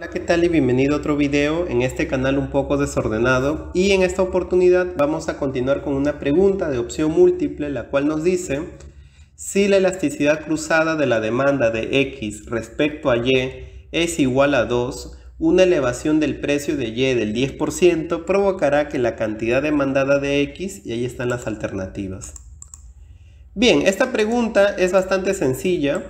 Hola qué tal y bienvenido a otro video en este canal un poco desordenado y en esta oportunidad vamos a continuar con una pregunta de opción múltiple la cual nos dice si la elasticidad cruzada de la demanda de X respecto a Y es igual a 2 una elevación del precio de Y del 10% provocará que la cantidad demandada de X y ahí están las alternativas. Bien, esta pregunta es bastante sencilla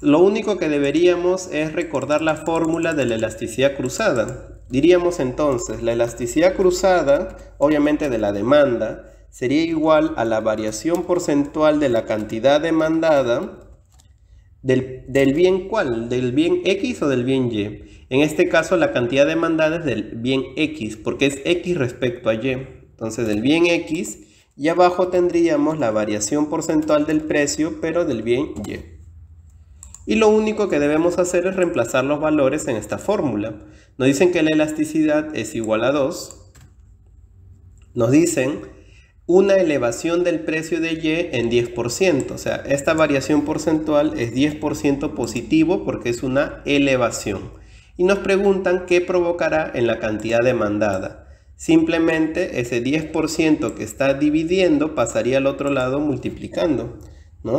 lo único que deberíamos es recordar la fórmula de la elasticidad cruzada. Diríamos entonces, la elasticidad cruzada, obviamente de la demanda, sería igual a la variación porcentual de la cantidad demandada del, bien cuál, del bien X o del bien Y. En este caso la cantidad demandada es del bien X, porque es X respecto a Y. Entonces del bien X y abajo tendríamos la variación porcentual del precio, pero del bien Y y lo único que debemos hacer es reemplazar los valores en esta fórmula. Nos dicen que la elasticidad es igual a 2. Nos dicen una elevación del precio de Y en 10%. O sea, esta variación porcentual es 10% positivo porque es una elevación. Y nos preguntan qué provocará en la cantidad demandada. Simplemente ese 10% que está dividiendo pasaría al otro lado multiplicando.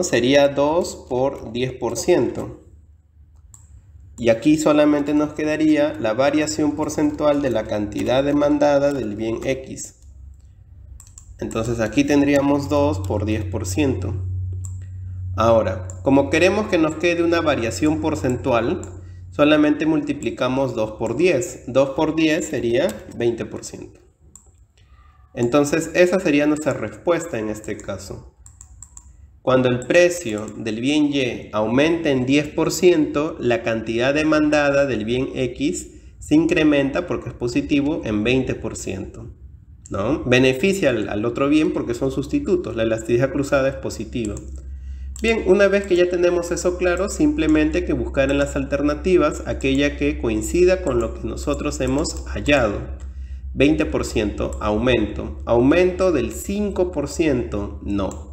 Sería 2 por 10%. Y aquí solamente nos quedaría la variación porcentual de la cantidad demandada del bien X. Entonces aquí tendríamos 2 por 10%. Ahora, como queremos que nos quede una variación porcentual, solamente multiplicamos 2 por 10. 2 por 10 sería 20%. Entonces esa sería nuestra respuesta en este caso. Cuando el precio del bien Y aumenta en 10%, la cantidad demandada del bien X se incrementa porque es positivo en 20%. ¿no? Beneficia al, otro bien porque son sustitutos. La elasticidad cruzada es positiva. Bien, una vez que ya tenemos eso claro, simplemente hay que buscar en las alternativas aquella que coincida con lo que nosotros hemos hallado. 20% aumento. Aumento del 5% no.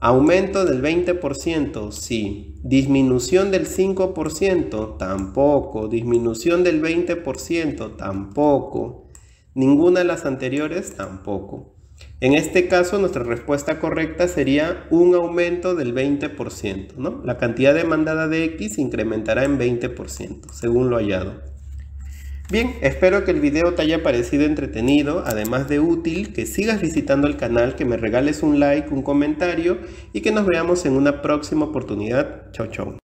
Aumento del 20%, sí. Disminución del 5%, tampoco. Disminución del 20%, tampoco. Ninguna de las anteriores, tampoco. En este caso, nuestra respuesta correcta sería un aumento del 20%, ¿no? La cantidad demandada de X incrementará en 20%, según lo hallado. Bien, espero que el video te haya parecido entretenido, además de útil, que sigas visitando el canal, que me regales un like, un comentario y que nos veamos en una próxima oportunidad. Chau chau.